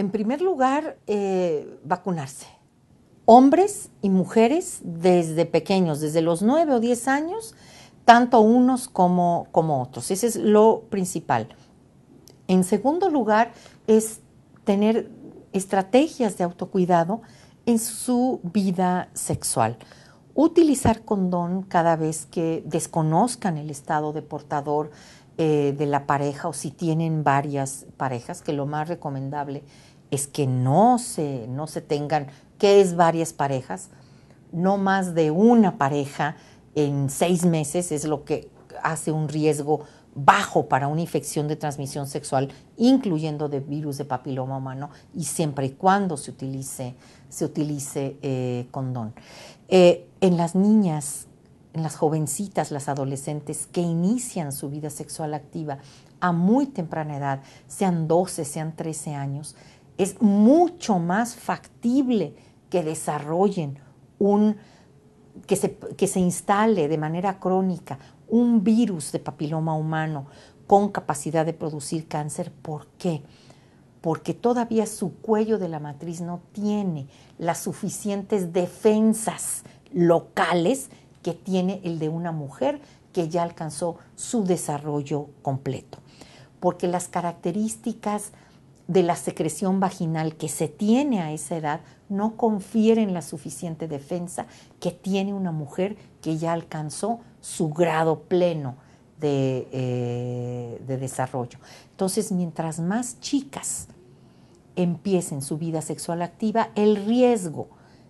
En primer lugar, eh, vacunarse. Hombres y mujeres desde pequeños, desde los 9 o 10 años, tanto unos como, otros. Ese es lo principal. En segundo lugar, es tener estrategias de autocuidado en su vida sexual. Utilizar condón cada vez que desconozcan el estado de portador eh, de la pareja o si tienen varias parejas, que lo más recomendable es es que no se, no se tengan, que es varias parejas? No más de una pareja en seis meses es lo que hace un riesgo bajo para una infección de transmisión sexual, incluyendo de virus de papiloma humano, y siempre y cuando se utilice, se utilice eh, condón. Eh, en las niñas, en las jovencitas, las adolescentes que inician su vida sexual activa a muy temprana edad, sean 12, sean 13 años, es mucho más factible que desarrollen un, que se, que se instale de manera crónica un virus de papiloma humano con capacidad de producir cáncer. ¿Por qué? Porque todavía su cuello de la matriz no tiene las suficientes defensas locales que tiene el de una mujer que ya alcanzó su desarrollo completo. Porque las características de la secreción vaginal que se tiene a esa edad no confieren la suficiente defensa que tiene una mujer que ya alcanzó su grado pleno de, eh, de desarrollo. Entonces, mientras más chicas empiecen su vida sexual activa, el riesgo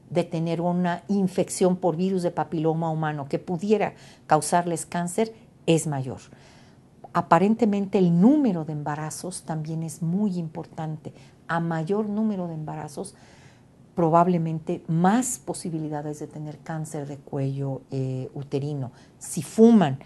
de tener una infección por virus de papiloma humano que pudiera causarles cáncer es mayor aparentemente el número de embarazos también es muy importante. A mayor número de embarazos, probablemente más posibilidades de tener cáncer de cuello eh, uterino. Si fuman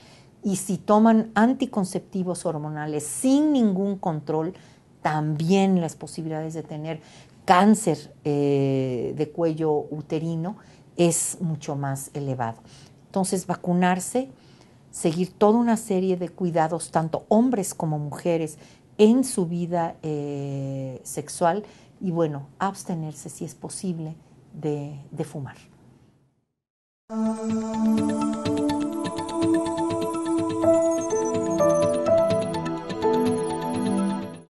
y si toman anticonceptivos hormonales sin ningún control, también las posibilidades de tener cáncer eh, de cuello uterino es mucho más elevado. Entonces, vacunarse seguir toda una serie de cuidados, tanto hombres como mujeres, en su vida eh, sexual y bueno, abstenerse si es posible de fumar.